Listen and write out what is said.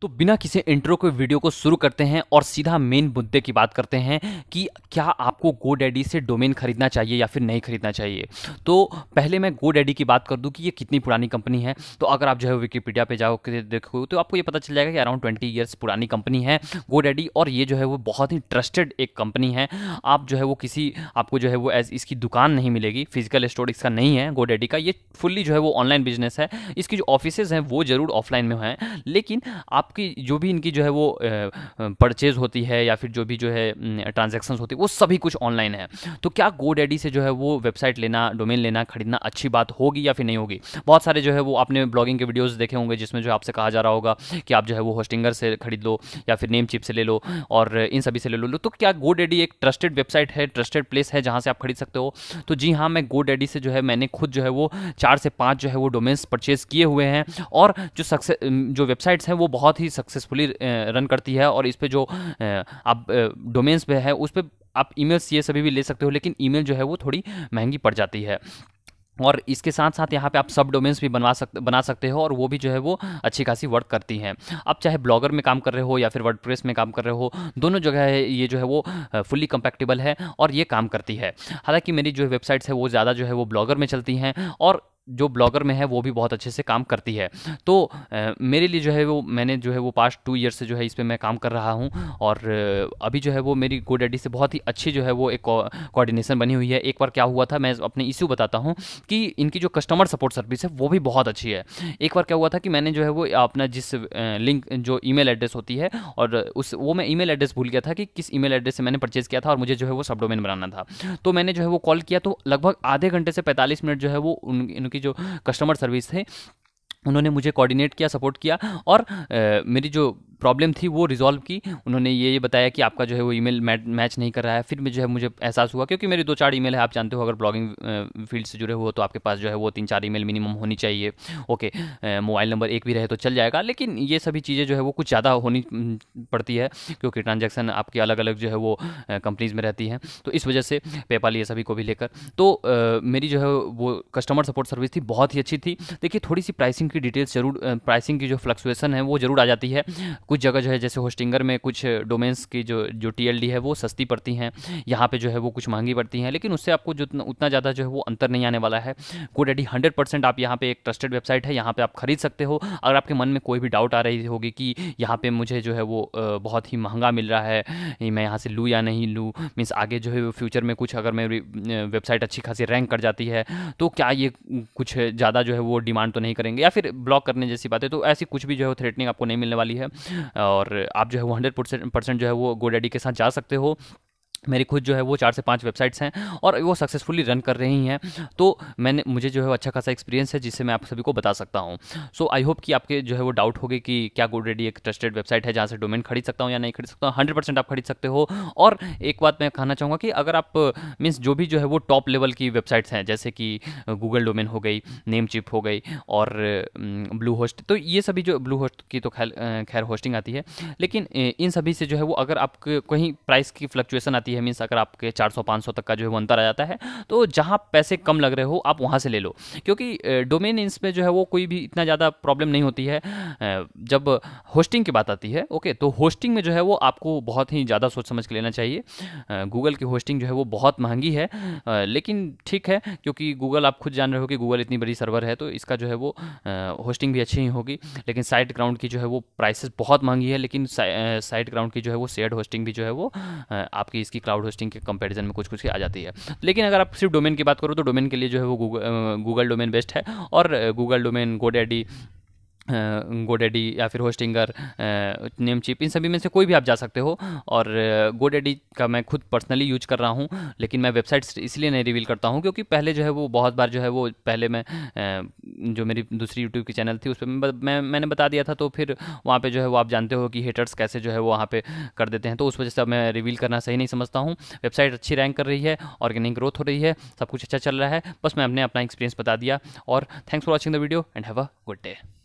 तो बिना किसी इंट्रो के वीडियो को शुरू करते हैं और सीधा मेन मुद्दे की बात करते हैं कि क्या आपको गो डैडी से डोमेन खरीदना चाहिए या फिर नहीं खरीदना चाहिए तो पहले मैं गो डैडी की बात कर दूं कि ये कितनी पुरानी कंपनी है तो अगर आप जो है विकीपीडिया पे जाओ देखो तो आपको ये पता चल जाएगा कि अराउंड ट्वेंटी ईयर्स पुरानी कंपनी है गो डैडी और ये जो है वो बहुत ही ट्रस्टेड एक कंपनी है आप जो है वो किसी आपको जो है वो एज इसकी दुकान नहीं मिलेगी फिजिकल स्टोर इसका नहीं है गो डैडी का ये फुल्ली जो है वो ऑनलाइन बिजनेस है इसकी जो ऑफिसेज हैं वो जरूर ऑफलाइन में हैं लेकिन आप आपकी जो भी इनकी जो है वो परचेज़ होती है या फिर जो भी जो है ट्रांजेक्शन होती है वो सभी कुछ ऑनलाइन है तो क्या गो डैडी से जो है वो वेबसाइट लेना डोमेन लेना खरीदना अच्छी बात होगी या फिर नहीं होगी बहुत सारे जो है वो आपने ब्लॉगिंग के वीडियोज़ देखे होंगे जिसमें जो आपसे कहा जा रहा होगा कि आप जो है वो होस्टिंगर से खरीद लो या फिर नेम चिप से ले लो और इन सभी से ले लो तो क्या गो डैडी एक ट्रस्टेड वेबसाइट है ट्रस्टेड प्लेस है जहाँ से आप खरीद सकते हो तो जी हाँ मैं गो डैडी से जो है मैंने खुद जो है वो चार से पाँच जो है वो डोमेन्स परचेज किए हुए हैं और जो सक्सेस जो वेबसाइट्स हैं वो बहुत बहुत ही सक्सेसफुली रन करती है और इस पर जो आप डोमेन्स पे है उस पर आप ईमेल्स ये सभी भी ले सकते हो लेकिन ईमेल जो है वो थोड़ी महंगी पड़ जाती है और इसके साथ साथ यहाँ पे आप सब डोमेन्स भी बनवा सकते बना सकते हो और वो भी जो है वो अच्छी खासी वर्क करती हैं आप चाहे ब्लॉगर में काम कर रहे हो या फिर वर्ड में काम कर रहे हो दोनों जगह ये जो है वो फुल्ली कंपेक्टेबल है और ये काम करती है हालांकि मेरी जो वेबसाइट्स है वो ज़्यादा जो है वो ब्लॉगर में चलती हैं और जो ब्लॉगर में है वो भी बहुत अच्छे से काम करती है तो आ, मेरे लिए जो है वो मैंने जो है वो पास्ट टू ईयर से जो है इस पर मैं काम कर रहा हूँ और अभी जो है वो मेरी गो डैडी से बहुत ही अच्छी जो है वो एक कोऑर्डिनेशन बनी हुई है एक बार क्या हुआ था मैं अपने इश्यू बताता हूँ कि इनकी जो कस्टमर सपोर्ट सर्विस है वो भी बहुत अच्छी है एक बार क्या हुआ था कि मैंने जो है वो अपना जिस लिंक जो ई एड्रेस होती है और उस वो मैं ई एड्रेस भूल गया था कि किस ई एड्रेस से मैंने परचेज़ किया था और मुझे जो है वो सब डोमेन बनाना था तो मैंने जो है वो कॉल किया तो लगभग आधे घंटे से पैंतालीस मिनट जो है वो उन, उनकी उनकी जो कस्टमर सर्विस थे उन्होंने मुझे कोऑर्डिनेट किया सपोर्ट किया और ए, मेरी जो प्रॉब्लम थी वो रिजॉल्व की उन्होंने ये ये बताया कि आपका जो है वो ईमेल मैच नहीं कर रहा है फिर जो है मुझे एहसास हुआ क्योंकि मेरे दो चार ईमेल है आप जानते हो अगर ब्लॉगिंग फील्ड से जुड़े हुए तो आपके पास जो है वो तीन चार ईमेल मिनिमम होनी चाहिए ओके मोबाइल नंबर एक भी रहे तो चल जाएगा लेकिन ये सभी चीज़ें जो है वो कुछ ज़्यादा होनी पड़ती है क्योंकि ट्रांजेक्शन आपकी अलग अलग जो है वो कंपनीज़ में रहती हैं तो इस वजह से पेपाल ये सभी को भी लेकर तो मेरी जो है वो कस्टमर सपोर्ट सर्विस थी बहुत ही अच्छी थी देखिए थोड़ी सी प्राइसिंग की डिटेल्स जरूर प्राइसिंग की जो फ्लक्चुएसन है वो जरूर आ जाती है कुछ जगह जो है जैसे होस्टिंगर में कुछ डोमेन्स की जो जो टी है वो सस्ती पड़ती हैं यहाँ पर जो है वो कुछ महंगी पड़ती हैं लेकिन उससे आपको जितना उतना ज़्यादा जो है वो अंतर नहीं आने वाला है कोड एडी हंड्रेड आप यहाँ पर एक ट्रस्टेड वेबसाइट है यहाँ पर आप खरीद सकते हो अगर आपके मन में कोई भी डाउट आ रही होगी कि यहाँ पर मुझे जो है वो बहुत ही महंगा मिल रहा है मैं यहाँ से लूँ या नहीं लूँ मीन्स आगे जो है वो फ्यूचर में कुछ अगर मेरी वेबसाइट अच्छी खासी रैंक कर जाती है तो क्या ये कुछ ज़्यादा जो है वो डिमांड तो नहीं करेंगे या फिर ब्लॉक करने जैसी बातें तो ऐसी कुछ भी जो है थ्रेटनिंग आपको नहीं मिलने वाली है और आप जो है वो हंड्रेड परसेंट जो है वो गोडेडी के साथ जा सकते हो मेरी खुद जो है वो चार से पांच वेबसाइट्स हैं और वो सक्सेसफुली रन कर रही हैं तो मैंने मुझे जो है अच्छा खासा एक्सपीरियंस है जिससे मैं आप सभी को बता सकता हूँ सो आई होप कि आपके जो है वो डाउट होगी कि क्या गोड रेडी एक ट्रस्टेड वेबसाइट है जहाँ से डोमेन खरीद सकता हूँ या नहीं खरीद सकता हूँ हंड्रेड आप खरीद सकते हो और एक बात मैं कहना चाहूँगा कि अगर आप मीन्स जो भी जो है वो टॉप लेवल की वेबसाइट्स हैं जैसे कि गूगल डोमेन हो गई नेम चिप हो गई और ब्लू mm, होस्ट तो ये सभी जो ब्लू होस्ट की तो खैर खैर होस्टिंग आती है लेकिन इन सभी से जो है वो अगर आप कहीं प्राइस की फ्लक्चुएसन आती जाती है मीन्स अगर आपके 400-500 तक का जो है वो अंतर आ जाता है तो जहाँ पैसे कम लग रहे हो आप वहाँ से ले लो क्योंकि डोमेन इंस में जो है वो कोई भी इतना ज़्यादा प्रॉब्लम नहीं होती है जब होस्टिंग की बात आती है ओके तो होस्टिंग में जो है वो आपको बहुत ही ज़्यादा सोच समझ के लेना चाहिए गूगल की होस्टिंग जो है वो बहुत महंगी है लेकिन ठीक है क्योंकि गूगल आप खुद जान रहे हो कि गूगल इतनी बड़ी सर्वर है तो इसका जो है वो होस्टिंग भी अच्छी ही होगी लेकिन साइट ग्राउंड की जो है वो प्राइसेस बहुत महंगी है लेकिन साइट ग्राउंड की जो है वो शेयर होस्टिंग भी जो है वो आपकी इसकी इसकी क्लाउड होस्टिंग के कंपेरिजन में कुछ कुछ आ जाती है लेकिन अगर आप सिर्फ डोमेन की बात करो तो डोमेन के लिए जो है वो गूगल डोमेन बेस्ट है और गूगल डोमेन गोडेडी गोडेडी या फिर होस्टिंगर नेम चिप इन सभी में से कोई भी आप जा सकते हो और गोडेडी का मैं खुद पर्सनली यूज कर रहा हूँ लेकिन मैं वेबसाइट्स इसलिए नहीं रिवील करता हूँ क्योंकि पहले जो है वो बहुत बार जो है वो पहले मैं जो मेरी दूसरी यूट्यूब की चैनल थी उस पर मैं मैंने बता दिया था तो फिर वहाँ पर जो है वो आप जानते हो कि हेटर्स कैसे जो है वो वहाँ पर कर देते हैं तो उस वजह से मैं रिवील करना सही नहीं समझता हूँ वेबसाइट अच्छी रैंक कर रही है ऑर्गेनिक ग्रोथ हो रही है सब कुछ अच्छा चल रहा है बस मैं अपने अपना एक्सपीरियंस बता दिया और thanks for watching the video and have a good day